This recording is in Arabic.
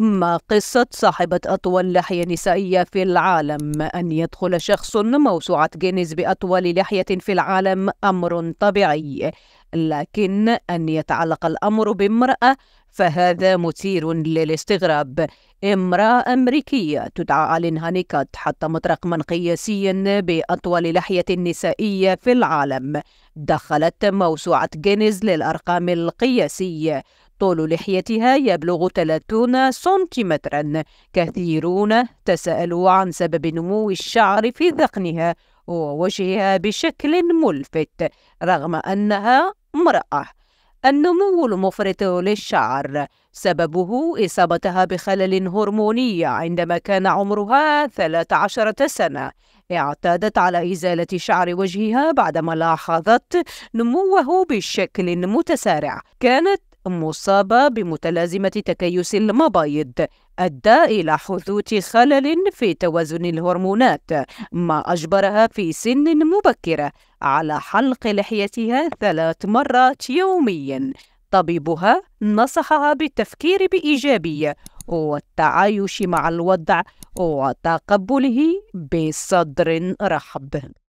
ما قصة صاحبة أطول لحية نسائية في العالم أن يدخل شخص موسوعة جينيز بأطول لحية في العالم أمر طبيعي لكن أن يتعلق الأمر بامرأة فهذا مثير للاستغراب امرأة أمريكية تدعى ألين هانيكات حطمت رقما قياسيا بأطول لحية نسائية في العالم دخلت موسوعة جينيز للأرقام القياسية طول لحيتها يبلغ 30 سنتيمترا كثيرون تساءلوا عن سبب نمو الشعر في ذقنها ووجهها بشكل ملفت رغم أنها امرأة النمو المفرط للشعر سببه إصابتها بخلل هرموني عندما كان عمرها 13 سنة اعتادت على إزالة شعر وجهها بعدما لاحظت نموه بشكل متسارع كانت مصابة بمتلازمة تكيس المبايض أدى إلى حدوث خلل في توازن الهرمونات ما أجبرها في سن مبكرة على حلق لحيتها ثلاث مرات يوميا طبيبها نصحها بالتفكير بإيجابية والتعايش مع الوضع وتقبله بصدر رحب